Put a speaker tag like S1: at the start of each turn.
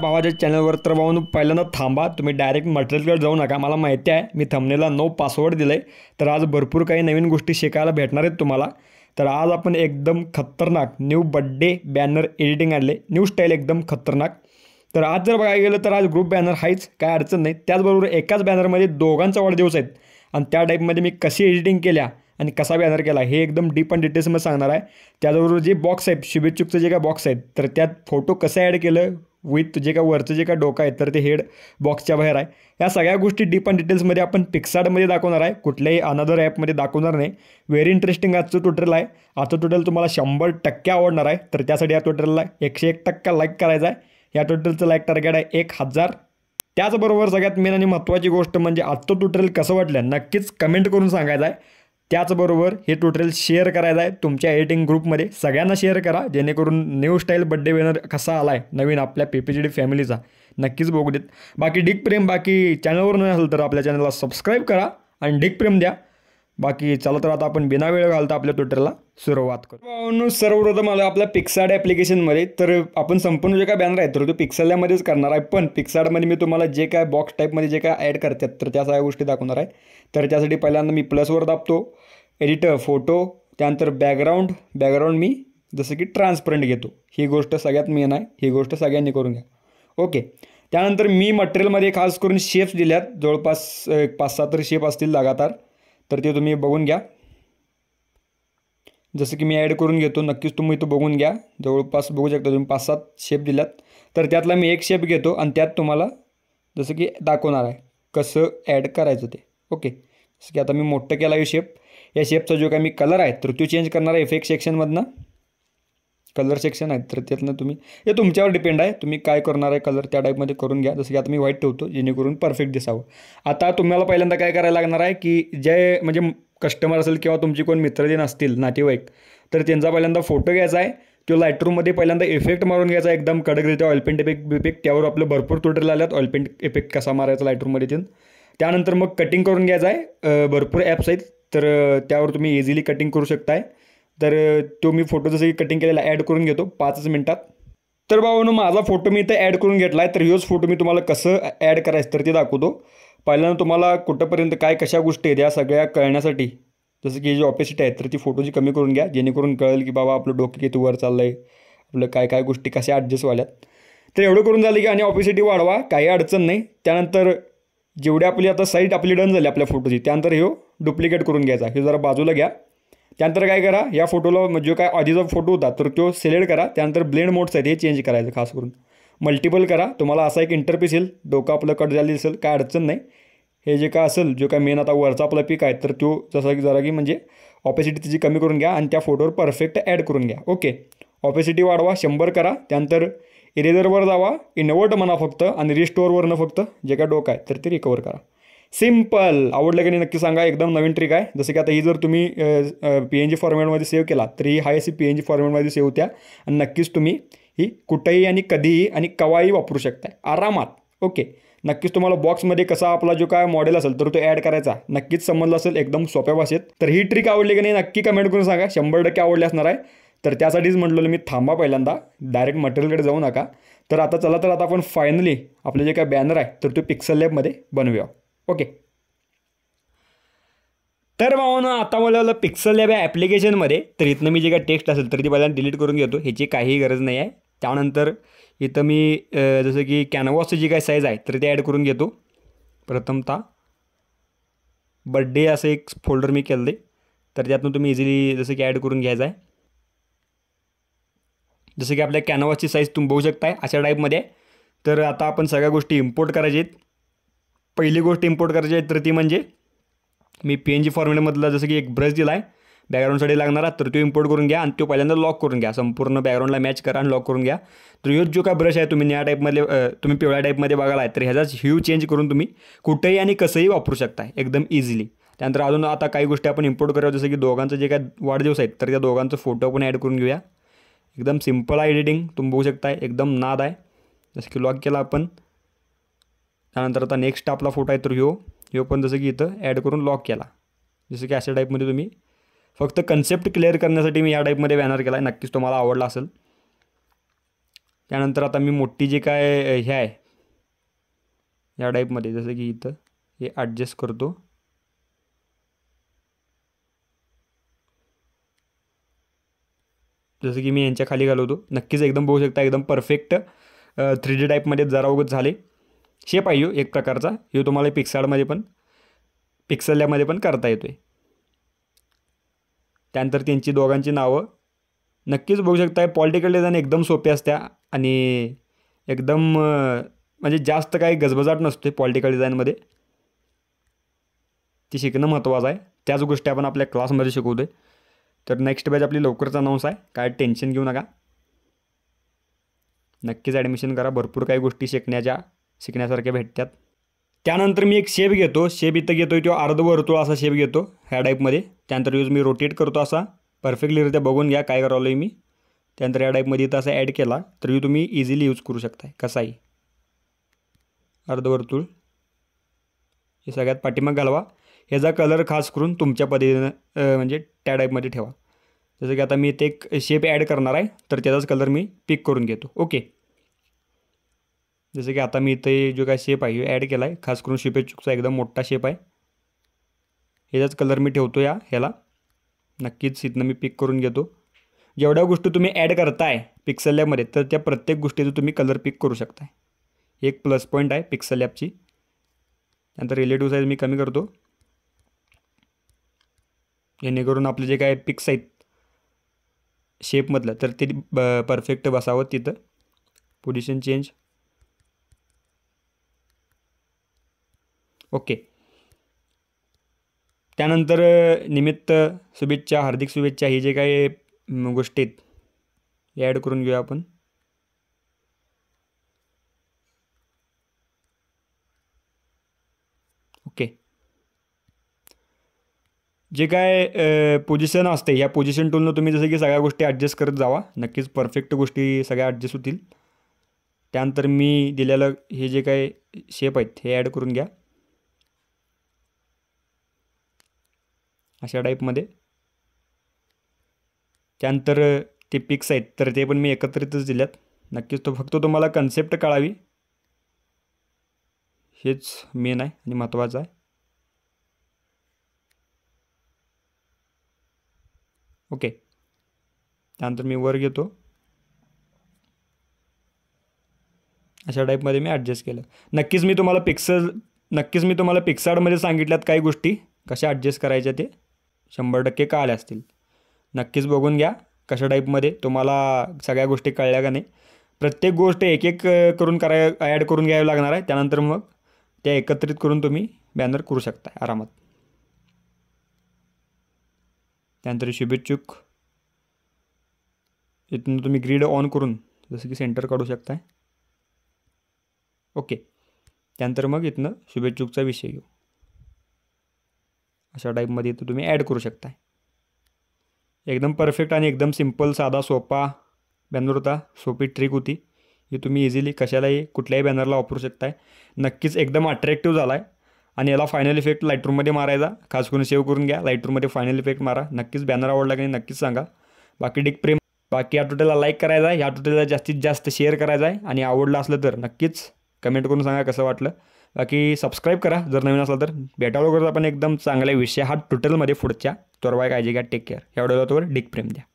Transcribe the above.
S1: भावाच्या चॅनलवर तर भाऊ पहिल्यांदा थांबा तुम्ही डायरेक्ट मटेरियलकडे जाऊ नका मला माहिती आहे मी थमनेला नो पासवर्ड दिलं आहे तर आज भरपूर काही नवीन गोष्टी शिकायला भेटणार आहेत तुम्हाला तर आज आपण एकदम खतरनाक न्यू बड्डे बॅनर एडिटिंग आणले न्यू स्टाईल एकदम खतरनाक तर आज जर बघायला गेलं तर आज ग्रुप बॅनर हायच काय अडचण नाही त्याचबरोबर एकाच बॅनरमध्ये दोघांचा वाढदिवस आहेत आणि त्या टाईपमध्ये मी कशी एडिटिंग केल्या आणि कसा बॅनर केला हे एकदम डीप अँड डिटेल्समध्ये सांगणार आहे त्याचबरोबर जे बॉक्स आहेत शुभेच्छुकचं जे काय बॉक्स आहेत तर त्यात फोटो कसं ॲड केलं विथ जे का वरचं जे का डोकं आहे तर ते हेड बॉक्सच्या बाहेर आहे या सगळ्या गोष्टी डीप अँड डिटेल्समध्ये आपण पिक्साडमध्ये दाखवणार आहे कुठल्याही अनदर ॲपमध्ये दाखवणार नाही व्हेरी इंटरेस्टिंग आजचं टोटल आहे आजचं टोटल तुम्हाला शंभर टक्के आवडणार आहे तर त्यासाठी या टोटलला एकशे एक टक्का लाईक करायचा आहे या टोटलचं लाईक टार्गेट आहे एक हजार त्याचबरोबर सगळ्यात मेन आणि महत्त्वाची गोष्ट म्हणजे आजचं टोटल कसं वाटलं नक्कीच कमेंट करून सांगायचं आहे त्याचबरोबर हे टोटल शेअर करायचं आहे तुमच्या एडिटिंग ग्रुपमध्ये सगळ्यांना शेअर करा जेणेकरून न्यू स्टाईल बड्डे विनर कसा आला आहे नवीन आपल्या जी डी फॅमिलीचा नक्कीच बघू देत बाकी डिक प्रेम बाकी चॅनलवर नसेल तर आपल्या चॅनलला सबस्क्राईब करा आणि डिक प्रेम द्या बाकी चला तर आता आपण बिना वेळ घालता आपल्या ट्विटरला सुरुवात करू सर्वप्रथम आलं आपल्या पिक्साड ॲप्लिकेशनमध्ये तर आपण संपूर्ण जे काय बॅनर आहे तर तो मध्येच करणार आहे पण पिक्साडमध्ये मी तुम्हाला जे काय बॉक्स टाईपमध्ये जे काय ॲड करतात तर त्या सगळ्या गोष्टी दाखवणार आहे तर त्यासाठी पहिल्यांदा मी प्लसवर दाबतो एडिटर फोटो त्यानंतर बॅकग्राऊंड बॅकग्राऊंड मी जसं की ट्रान्सपरंट घेतो ही गोष्ट सगळ्यात मेन आहे ही गोष्ट सगळ्यांनी करून घ्या ओके त्यानंतर मी मटेरियलमध्ये खास करून शेप्स दिल्यात जवळपास पाच सात तर शेप असतील लगातार तर ते तुम्ही बघून घ्या जसं की मी ॲड करून घेतो नक्कीच तुम्ही तो बघून घ्या जवळपास बघू शकता तुम्ही पाच सात शेप दिल्यात तर त्यातला मी एक शेप घेतो आणि त्यात तुम्हाला जसं की दाखवणार आहे कसं ॲड करायचं ते ओके जसं की आता मी मोठं केला आहे शेप या शेपचा जो काही मी कलर आहे तर तो चेंज करणार आहे इफेक्ट सेक्शनमधनं कलर सेक्शन आहेत तर त्यातनं तुम्ही हे तुमच्यावर डिपेंड आहे तुम्ही काय करणार आहे कलर त्या टाईपमध्ये करून घ्या जसं की आता मी व्हाईट ठेवतो जेणेकरून परफेक्ट दिसावं आता तुम्हाला पहिल्यांदा काय करायला लागणार आहे की जे म्हणजे कस्टमर असेल किंवा तुमची कोण जे असतील नातेवाईक तर त्यांचा पहिल्यांदा फोटो घ्यायचा आहे तो लाईटरूममध्ये पहिल्यांदा इफेक्ट मारून घ्यायचा एकदम कडक ऑइल ऑइलपेंट इफेक्ट बिफेक्ट त्यावर आपलं भरपूर तुटेला आल्यात पेंट इफेक्ट कसा मारायचा लाईटरूममध्ये तीन त्यानंतर मग कटिंग करून घ्यायचा आहे भरपूर ॲप्स आहेत तर त्यावर तुम्ही इझिली कटिंग करू शकताय तर तो मी फोटो जसं की कटिंग केलेला ॲड करून घेतो पाचच मिनटात तर भावानो माझा फोटो मी इथं ॲड करून घेतला आहे तर ह्योच फोटो मी तुम्हाला कसं ॲड करायचं तर ते दाखवतो पहिल्यांदा तुम्हाला कुठंपर्यंत काय कशा गोष्टी आहेत या सगळ्या कळण्यासाठी जसं की जी ऑपिसिटी आहे तर ती फोटोची कमी करून घ्या जेणेकरून कळेल की बाबा आपलं डोकं किती वर चाललं आहे आपलं काय काय गोष्टी कशा ॲडजस्ट व्हाल्यात तर एवढं करून झालं की आणि ऑपिसिटी वाढवा काही अडचण नाही त्यानंतर जेवढी आपली आता साईट आपली डन झाली आपल्या फोटोची त्यानंतर हे डुप्लिकेट करून घ्यायचा हे जरा बाजूला घ्या त्यानंतर काय करा या फोटोला म्हणजे जो काय आधीचा फोटो होता तर तो सिलेक्ट करा त्यानंतर ब्लेंड मोड्स आहेत हे चेंज करायचं खास करून मल्टिपल करा तुम्हाला असा एक इंटरपीस येईल डोकं आपलं कट झालेलं असेल काय अडचण नाही हे जे काय असेल जो काय मेन आता वरचा आपला पीक आहे तर तो जसा की जरा की म्हणजे ऑपेसिटी तिची कमी करून घ्या आणि त्या फोटोवर परफेक्ट ॲड करून घ्या ओके ऑपेसिटी वाढवा शंभर करा त्यानंतर इरेझरवर जावा इनवर्ट म्हणा फक्त आणि रिस्टोअरवरनं फक्त जे काय डोकं आहे तर ते रिकवर करा सिम्पल आवडलं की नाही नक्की सांगा एकदम नवीन ट्रिक आहे जसं की आता ही जर तुम्ही पी एन जी फॉर्मॅटमध्ये सेव्ह केला तर ही हाय सी पी एन जी फॉर्मॅटमध्ये सेव्ह द्या आणि नक्कीच तुम्ही ही कुठेही आणि कधीही आणि कवाही वापरू शकता आरामात ओके नक्कीच तुम्हाला बॉक्समध्ये कसा आपला जो काय मॉडेल असेल तर तो ॲड करायचा नक्कीच समजला असेल एकदम सोप्या भाषेत तर ही ट्रिक आवडली की नाही नक्की कमेंट करून सांगा शंभर टक्के आवडली असणार आहे तर त्यासाठीच म्हटलेलं मी थांबा पहिल्यांदा डायरेक्ट मटेरियलकडे जाऊ नका तर आता चला तर आता आपण फायनली आपले जे काय बॅनर आहे तर तो पिक्सल लॅबमध्ये बनवूया ओके तर ना आता मला आलं पिक्सल लॅब या ॲप्लिकेशनमध्ये तर इथनं मी जे काय टेक्स्ट असेल तर ती पहिल्यांदा डिलीट करून घेतो ह्याची काहीही गरज नाही आहे त्यानंतर इथं मी जसं की कॅनव्हासची जी काही साईज आहे तर ते ॲड करून घेतो प्रथमतः बड्डे असं एक फोल्डर मी केलं तर त्यातनं तुम्ही इझिली जसं की ॲड करून घ्यायचं आहे जसं की आपल्या कॅनव्हासची साईज तुम्ही बघू शकताय अशा टाईपमध्ये तर आता आपण सगळ्या गोष्टी इम्पोर्ट करायच्या आहेत पहिली गोष्ट इम्पोर्ट करायची आहे तर ती म्हणजे मी पी एन जी फॉर्मेटमधला जसं की एक ब्रश दिला आहे बॅकग्राऊंडसाठी लागणारा तर तो इम्पोर्ट करून घ्या आणि तो पहिल्यांदा लॉक करून घ्या संपूर्ण बॅकग्राऊंडला मॅच करा आणि लॉक करून घ्या तर ह्योच जो काय ब्रश आहे तुम्ही न्या टाईपमध्ये तुम्ही पिवळ्या टाईपमध्ये बघाला आहे तर ह्याचाच ह्यू चेंज करून तुम्ही कुठेही आणि कसंही वापरू शकता एकदम इझिली त्यानंतर अजून आता काही गोष्टी आपण इम्पोर्ट करूया जसं की दोघांचं जे काय वाढदिवस आहेत तर त्या दोघांचं फोटो पण ॲड करून घेऊया एकदम सिम्पल आहे एडिटिंग तुम्ही बघू शकता एकदम नाद आहे जसं की लॉक केला आपण त्यानंतर आता नेक्स्ट आपला फोटो आहे तर ह्यो ह्यो पण जसं की इथं ॲड करून लॉक केला जसं की अशा टाईपमध्ये तुम्ही फक्त कन्सेप्ट क्लिअर करण्यासाठी मी या टाईपमध्ये बॅनर केला आहे नक्कीच तुम्हाला आवडला असेल त्यानंतर आता मी मोठी जी काय हे आहे या टाईपमध्ये जसं की इथं हे ॲडजस्ट करतो जसं की मी यांच्या खाली घालवतो नक्कीच एकदम बघू शकता एकदम परफेक्ट थ्री डी टाईपमध्ये जरा उगत झाले शेप आहे एक प्रकारचा यो तुम्हाला पिक्साडमध्ये पण पिक्सल्यामध्ये पण करता येतो आहे त्यानंतर त्यांची दोघांची नावं नक्कीच बघू शकता पॉलिटिकल डिझाईन एकदम सोपी असत्या आणि एकदम म्हणजे जास्त काही गजबजाट नसते पॉलिटिकल डिझाईनमध्ये ती शिकणं महत्त्वाचं आहे त्याच गोष्टी आपण आपल्या क्लासमध्ये शिकवतो तर नेक्स्ट बॅच आपली लवकरच अनाऊन्स आहे काय टेन्शन घेऊ नका नक्कीच ॲडमिशन करा भरपूर काही गोष्टी शिकण्याच्या शिकण्यासारख्या भेटतात त्यानंतर मी एक शेप घेतो शेप इथं घेतो तो अर्धवर्तुळ असा शेप घेतो ह्या टाईपमध्ये त्यानंतर यूज मी रोटेट करतो असा परफेक्टलीरित्या बघून घ्या काय करावलं आहे मी त्यानंतर या टाईपमध्ये इथं असा ॲड केला तर यू तुम्ही इझिली यूज करू शकताय कसाही अर्धवर्तुळ हे सगळ्यात पाठीमाग घालवा ह्याचा कलर खास करून तुमच्या पद्धतीनं म्हणजे त्या टाईपमध्ये ठेवा जसं की आता मी इथे एक शेप ॲड करणार आहे तर त्याचाच कलर मी पिक करून घेतो ओके जसं की आता मी इथे जो काय शेप आहे ॲड केला आहे खास करून शिपेचूकचा एकदम मोठा शेप आहे याचाच कलर मी ठेवतो या ह्याला नक्कीच इथनं मी पिक करून घेतो जेवढ्या गोष्टी तुम्ही ॲड करताय पिक्सल लॅबमध्ये तर त्या प्रत्येक गोष्टीचं तुम्ही कलर पिक करू शकताय एक प्लस पॉईंट आहे पिक्सल लॅबची त्यानंतर रिलेटिव्ह साईज मी कमी करतो जेणेकरून आपले जे काय पिक्स आहेत शेपमधलं तर ते परफेक्ट बसावं तिथं पोझिशन चेंज ओके त्यानंतर निमित्त शुभेच्छा हार्दिक शुभेच्छा हे जे काही गोष्टी आहेत ॲड करून घेऊया आपण ओके जे काय पोझिशन असते या पोझिशन टूलनं तुम्ही जसं की सगळ्या गोष्टी ॲडजस्ट करत जावा नक्कीच परफेक्ट गोष्टी सगळ्या ॲडजस्ट होतील त्यानंतर मी दिलेलं हे जे काय शेप आहेत हे ॲड करून घ्या अशा टाईपमध्ये त्यानंतर ते पिक्स आहेत तर ते पण मी एकत्रितच दिल्यात नक्कीच तो फक्त तुम्हाला कन्सेप्ट कळावी हेच मेन आहे आणि महत्त्वाचं आहे ओके त्यानंतर मी वर घेतो अशा टाईपमध्ये मी ॲडजस्ट केलं नक्कीच मी तुम्हाला पिक्सल नक्कीच मी तुम्हाला पिक्साडमध्ये सांगितल्यात काही गोष्टी कशा ॲडजस्ट करायच्या ते शंभर टक्के आल्या असतील नक्कीच बघून घ्या कशा टाईपमध्ये तुम्हाला सगळ्या गोष्टी कळल्या का नाही प्रत्येक गोष्ट एक एक करून कराय ॲड करून घ्यावी लागणार आहे त्यानंतर मग त्या एकत्रित करून तुम्ही बॅनर करू शकता आरामात त्यानंतर शुभेच्छुक इथून तुम्ही ग्रीड ऑन करून जसं की सेंटर काढू शकताय ओके त्यानंतर मग इथनं शुभेच्छुकचा विषय घेऊ अशा टाईपमध्ये इथं तुम्ही ॲड करू शकता एकदम परफेक्ट आणि एकदम सिम्पल साधा सोपा बॅनर होता सोपी ट्रिक होती ही तुम्ही इझिली कशालाही कुठल्याही बॅनरला वापरू शकताय नक्कीच एकदम अट्रॅक्टिव्ह झाला आहे आणि याला फायनल इफेक्ट लाईटरूममध्ये मारायचा खास करून सेव्ह करून घ्या लाईटरूममध्ये फायनल इफेक्ट मारा नक्कीच बॅनर आवडला की नक्कीच सांगा बाकी डिक प्रेम बाकी या टोटेला लाईक करायचा आहे ह्या टोटेला जास्तीत जास्त शेअर करायचा आहे आणि आवडलं असलं तर नक्कीच कमेंट करून सांगा कसं वाटलं बाकी सबस्क्राईब करा जर नवीन असला तर भेटावं लवकरच आपण एकदम चांगल्या विषय हा टोटलमध्ये पुढच्या तोरवाय काळजी घ्या टेक केअर या व्हिडिओला तोवर डिक प्रेम द्या